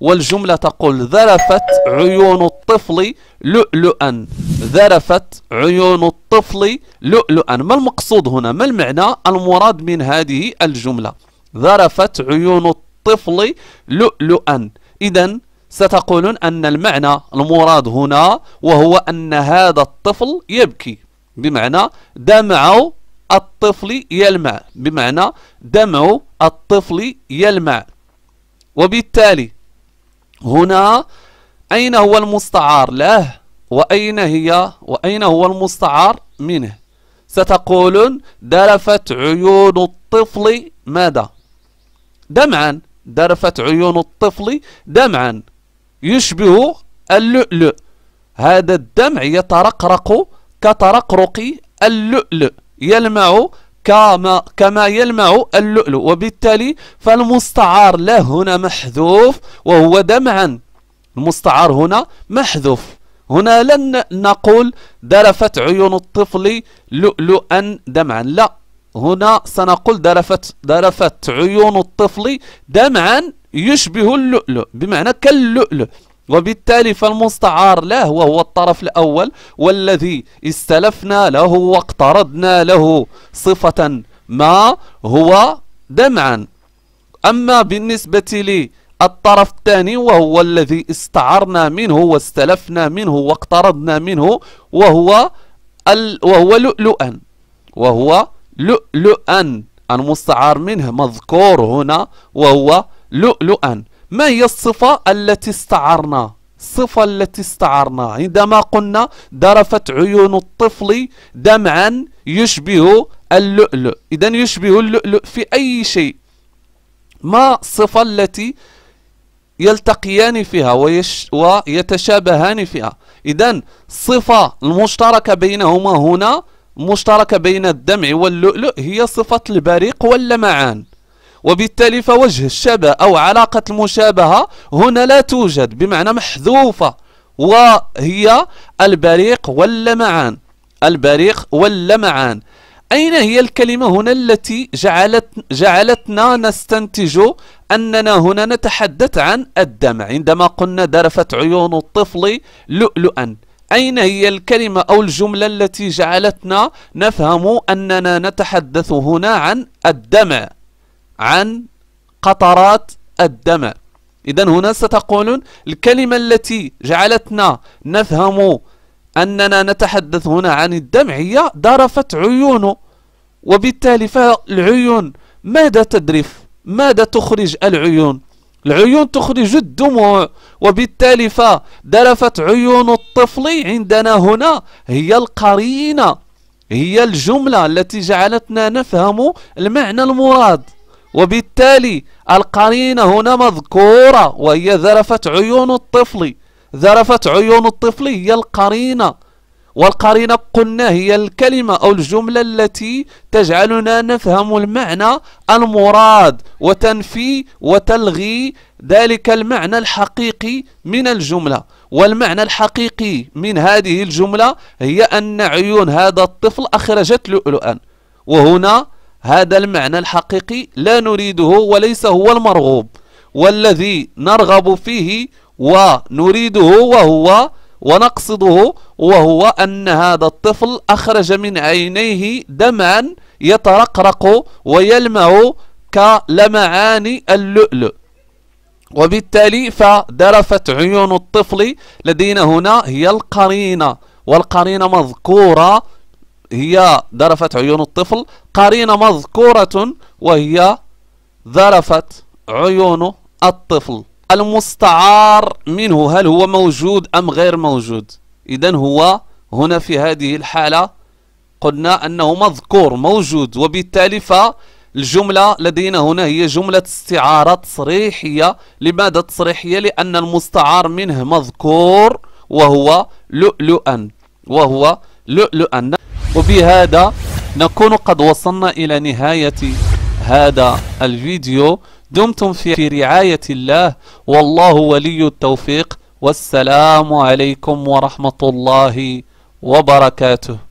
والجملة تقول ذرفت عيون الطفل لؤلؤا ذرفت عيون الطفل لؤلؤا ما المقصود هنا ما المعنى المراد من هذه الجملة ذرفت عيون الطفل لؤلؤا إذا ستقولون أن المعنى المراد هنا وهو أن هذا الطفل يبكي بمعنى دمع الطفل يلمع بمعنى دمع الطفل يلمع وبالتالي هنا أين هو المستعار له وأين هي وأين هو المستعار منه ستقولون درفت عيون الطفل ماذا دمعا درفت عيون الطفل دمعا يشبه اللؤلؤ هذا الدمع يترقرق كترقرق اللؤلؤ يلمع كما, كما يلمع اللؤلؤ وبالتالي فالمستعار له هنا محذوف وهو دمعا المستعار هنا محذوف هنا لن نقول درفت عيون الطفل لؤلؤا دمعا لا هنا سنقول درفت درفت عيون الطفل دمعا يشبه اللؤلؤ بمعنى كاللؤلؤ وبالتالي فالمستعار له وهو الطرف الأول والذي استلفنا له واقترضنا له صفة ما هو دمعا أما بالنسبة للطرف الثاني وهو الذي استعرنا منه واستلفنا منه واقترضنا منه وهو ال وهو لؤلؤا وهو لؤلؤا المستعار منه مذكور هنا وهو لؤلؤا ما هي الصفة التي استعرنا الصفة التي استعرنا عندما قلنا ذرفت عيون الطفل دمعا يشبه اللؤلؤ إذا يشبه اللؤلؤ في أي شيء ما الصفة التي يلتقيان فيها ويش ويتشابهان فيها إذا الصفة المشتركة بينهما هنا مشتركة بين الدمع واللؤلؤ هي صفة البريق واللمعان وبالتالي فوجه الشبه أو علاقة المشابهة هنا لا توجد بمعنى محذوفة وهي البريق واللمعان البريق واللمعان أين هي الكلمة هنا التي جعلت جعلتنا نستنتج أننا هنا نتحدث عن الدمع عندما قلنا درفت عيون الطفل لؤلؤا أين هي الكلمة أو الجملة التي جعلتنا نفهم أننا نتحدث هنا عن الدمع عن قطرات الدم إذا هنا ستقولون الكلمة التي جعلتنا نفهم أننا نتحدث هنا عن الدم هي درفت عيونه وبالتالي فالعيون ماذا تدرف ماذا تخرج العيون العيون تخرج الدموع وبالتالي فدرفت عيون الطفل عندنا هنا هي القرينة هي الجملة التي جعلتنا نفهم المعنى المراد وبالتالي القرينة هنا مذكورة وهي ذرفت عيون الطفل ذرفت عيون الطفل هي القرينة والقرينة قلنا هي الكلمة أو الجملة التي تجعلنا نفهم المعنى المراد وتنفي وتلغي ذلك المعنى الحقيقي من الجملة والمعنى الحقيقي من هذه الجملة هي أن عيون هذا الطفل أخرجت لؤلؤا وهنا هذا المعنى الحقيقي لا نريده وليس هو المرغوب والذي نرغب فيه ونريده وهو ونقصده وهو أن هذا الطفل أخرج من عينيه دمعا يترقرق ويلمع كلمعان اللؤلؤ وبالتالي فدرفت عيون الطفل لدينا هنا هي القرينة والقرينة مذكورة هي درفت عيون الطفل قرينة مذكورة وهي ذرفت عيون الطفل المستعار منه هل هو موجود أم غير موجود إذا هو هنا في هذه الحالة قلنا أنه مذكور موجود وبالتالي فالجملة لدينا هنا هي جملة استعارة تصريحية لماذا تصريحية لأن المستعار منه مذكور وهو لؤلؤا وهو لؤلؤا وبهذا نكون قد وصلنا إلى نهاية هذا الفيديو دمتم في رعاية الله والله ولي التوفيق والسلام عليكم ورحمة الله وبركاته